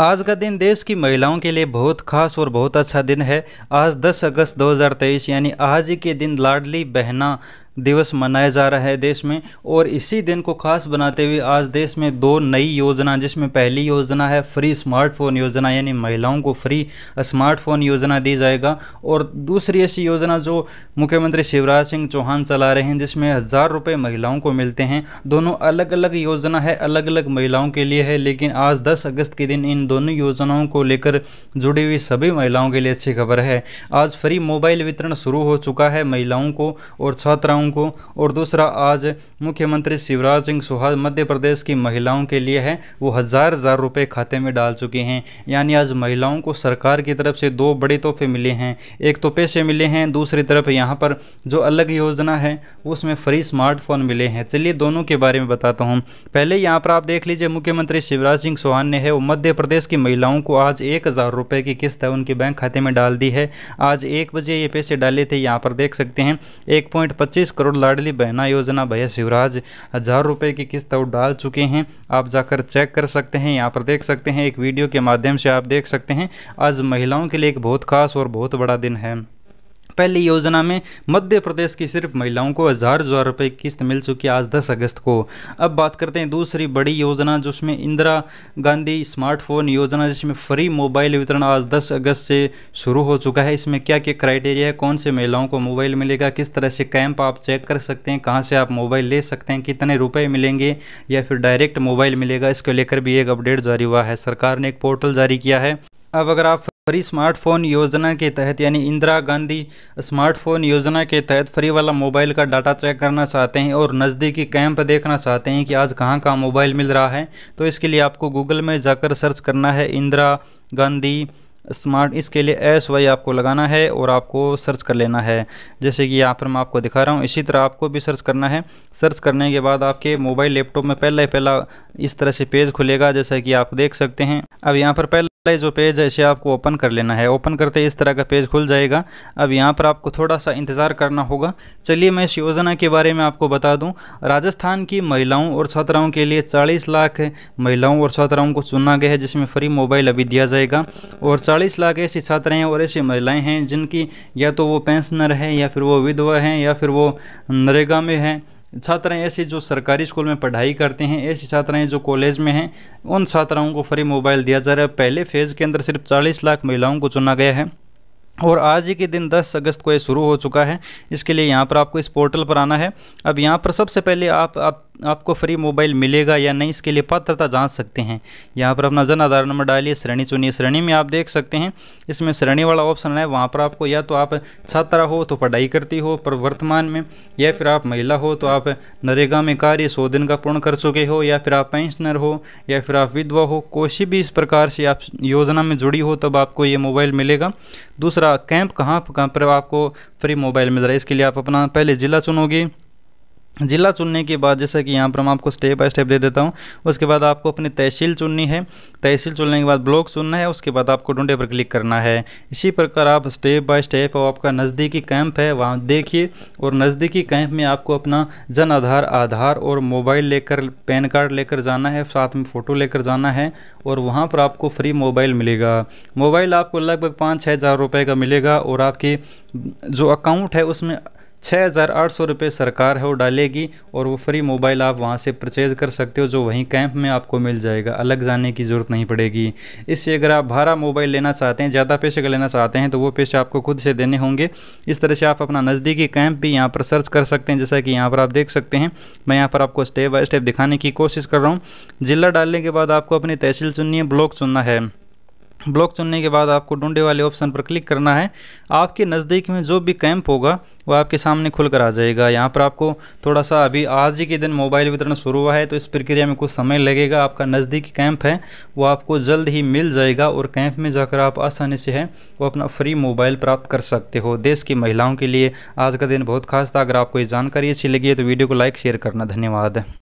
आज का दिन देश की महिलाओं के लिए बहुत खास और बहुत अच्छा दिन है आज 10 अगस्त 2023 यानी आज के दिन लाडली बहना दिवस मनाया जा रहा है देश में और इसी दिन को खास बनाते हुए आज देश में दो नई योजना जिसमें पहली योजना है फ्री स्मार्टफोन योजना यानी महिलाओं को फ्री स्मार्टफोन योजना दी जाएगा और दूसरी ऐसी योजना जो मुख्यमंत्री शिवराज सिंह चौहान चला रहे हैं जिसमें हज़ार रुपये महिलाओं को मिलते हैं दोनों अलग अलग योजना है अलग अलग महिलाओं के लिए है लेकिन आज दस अगस्त के दिन इन दोनों योजनाओं को लेकर जुड़ी हुई सभी महिलाओं के लिए अच्छी खबर है आज फ्री मोबाइल वितरण शुरू हो चुका है महिलाओं को और छात्राओं महिलाओं को और दूसरा आज मुख्यमंत्री शिवराज सिंह चौहान मध्य प्रदेश की महिलाओं के लिए है वो हज़ार हज़ार रुपये खाते में डाल चुके हैं यानी आज महिलाओं को सरकार की तरफ से दो बड़े तोहफे मिले हैं एक तो पैसे मिले हैं दूसरी तरफ यहाँ पर जो अलग योजना है उसमें फ्री स्मार्टफोन मिले हैं चलिए दोनों के बारे में बताता हूँ पहले यहाँ पर आप देख लीजिए मुख्यमंत्री शिवराज सिंह चौहान ने है वो मध्य प्रदेश की महिलाओं को आज एक हज़ार रुपये की किस्त है उनके बैंक खाते में डाल दी है आज एक बजे ये पैसे डाले थे यहाँ पर देख सकते हैं एक पॉइंट पच्चीस करोड़ लाडली बहना योजना भैया शिवराज हज़ार रुपए की किस्त और डाल चुके हैं आप जाकर चेक कर सकते हैं यहाँ पर देख सकते हैं एक वीडियो के माध्यम से आप देख सकते हैं आज महिलाओं के लिए एक बहुत खास और बहुत बड़ा दिन है पहली योजना में मध्य प्रदेश की सिर्फ महिलाओं को हज़ार हज़ार रुपये किस्त मिल चुकी है आज 10 अगस्त को अब बात करते हैं दूसरी बड़ी योजना जिसमें इंदिरा गांधी स्मार्टफोन योजना जिसमें फ्री मोबाइल वितरण आज 10 अगस्त से शुरू हो चुका है इसमें क्या क्या क्राइटेरिया है कौन से महिलाओं को मोबाइल मिलेगा किस तरह से कैंप आप चेक कर सकते हैं कहाँ से आप मोबाइल ले सकते हैं कितने रुपये मिलेंगे या फिर डायरेक्ट मोबाइल मिलेगा इसको लेकर भी एक अपडेट जारी हुआ है सरकार ने एक पोर्टल जारी किया है अब अगर आप फ्री स्मार्टफोन योजना के तहत यानी इंदिरा गांधी स्मार्टफोन योजना के तहत फ्री वाला मोबाइल का डाटा चेक करना चाहते हैं और नज़दीकी कैंप देखना चाहते हैं कि आज कहाँ कहाँ मोबाइल मिल रहा है तो इसके लिए आपको गूगल में जाकर सर्च करना है इंदिरा गांधी स्मार्ट इसके लिए एस वाई आपको लगाना है और आपको सर्च कर लेना है जैसे कि यहाँ पर मैं आपको दिखा रहा हूँ इसी तरह आपको भी सर्च करना है सर्च करने के बाद आपके मोबाइल लैपटॉप में पहला ही पहला इस तरह से पेज खुलेगा जैसा कि आप देख सकते हैं अब यहाँ पर पहला पहले जो पेज है इसे आपको ओपन कर लेना है ओपन करते इस तरह का पेज खुल जाएगा अब यहाँ पर आपको थोड़ा सा इंतज़ार करना होगा चलिए मैं इस योजना के बारे में आपको बता दूं राजस्थान की महिलाओं और छात्राओं के लिए 40 लाख महिलाओं और छात्राओं को चुना गया है जिसमें फ्री मोबाइल अभी दिया जाएगा और चालीस लाख ऐसी छात्राएँ और ऐसी महिलाएँ हैं जिनकी या तो वो पेंशनर हैं या फिर वो विधवा हैं या फिर वो नरेगा में हैं छात्राएं ऐसे जो सरकारी स्कूल में पढ़ाई करते हैं ऐसी छात्राएं जो कॉलेज में हैं उन छात्राओं को फ्री मोबाइल दिया जा रहा है पहले फेज़ के अंदर सिर्फ 40 लाख महिलाओं को चुना गया है और आज ही के दिन 10 अगस्त को ये शुरू हो चुका है इसके लिए यहाँ पर आपको इस पोर्टल पर आना है अब यहाँ पर सबसे पहले आप आप आपको फ्री मोबाइल मिलेगा या नहीं इसके लिए पात्रता जांच सकते हैं यहाँ पर अपना जन आधार नंबर डालिए श्रेणी चुनिए श्रेणी में आप देख सकते हैं इसमें श्रेणी वाला ऑप्शन है वहाँ पर आपको या तो आप छात्रा हो तो पढ़ाई करती हो पर वर्तमान में या फिर आप महिला हो तो आप नरेगा में कार्य सौ दिन का पूर्ण कर चुके हो या फिर आप पेंशनर हो या फिर आप विधवा हो कोई भी इस प्रकार से आप योजना में जुड़ी हो तब आपको ये मोबाइल मिलेगा दूसरा कैंप कहाँ कहाँ पर आपको फ्री मोबाइल मिल रहा है इसके लिए आप अपना पहले ज़िला चुनोगे ज़िला चुनने के बाद जैसा कि यहाँ पर मैं आपको स्टेप बाय स्टेप दे देता हूँ उसके बाद आपको अपनी तहसील चुननी है तहसील चुनने के बाद ब्लॉक चुनना है उसके बाद आपको डूडे पर क्लिक करना है इसी प्रकार आप स्टेप बाय स्टेप और आपका नज़दीकी कैंप है वहाँ देखिए और नज़दीकी कैंप में आपको अपना जन आधार आधार और मोबाइल लेकर पैन कार्ड लेकर जाना है साथ में फ़ोटो लेकर जाना है और वहाँ पर आपको फ्री मोबाइल मिलेगा मोबाइल आपको लगभग पाँच छः हज़ार रुपये का मिलेगा और आपके जो अकाउंट है उसमें छः हज़ार आठ सौ रुपये सरकार है वो डालेगी और वो फ्री मोबाइल आप वहाँ से परचेज़ कर सकते हो जो वहीं कैंप में आपको मिल जाएगा अलग जाने की ज़रूरत नहीं पड़ेगी इससे अगर आप भारा मोबाइल लेना चाहते हैं ज़्यादा पैसे का लेना चाहते हैं तो वो पैसे आपको खुद से देने होंगे इस तरह से आप अपना नज़दीकी कैंप भी यहाँ पर सर्च कर सकते हैं जैसा कि यहाँ पर आप देख सकते हैं मैं यहाँ पर आपको स्टेप बाय स्टेप दिखाने की कोशिश कर रहा हूँ जिला डालने के बाद आपको अपनी तहसील चुननी है ब्लॉक चुनना है ब्लॉक चुनने के बाद आपको ढूंढे वाले ऑप्शन पर क्लिक करना है आपके नज़दीक में जो भी कैंप होगा वो आपके सामने खुलकर आ जाएगा यहाँ पर आपको थोड़ा सा अभी आज ही के दिन मोबाइल वितरण शुरू हुआ है तो इस प्रक्रिया में कुछ समय लगेगा आपका नज़दीकी कैंप है वो आपको जल्द ही मिल जाएगा और कैंप में जाकर आप आसानी से है वो अपना फ्री मोबाइल प्राप्त कर सकते हो देश की महिलाओं के लिए आज का दिन बहुत खास था अगर आपको ये जानकारी अच्छी लगी है तो वीडियो को लाइक शेयर करना धन्यवाद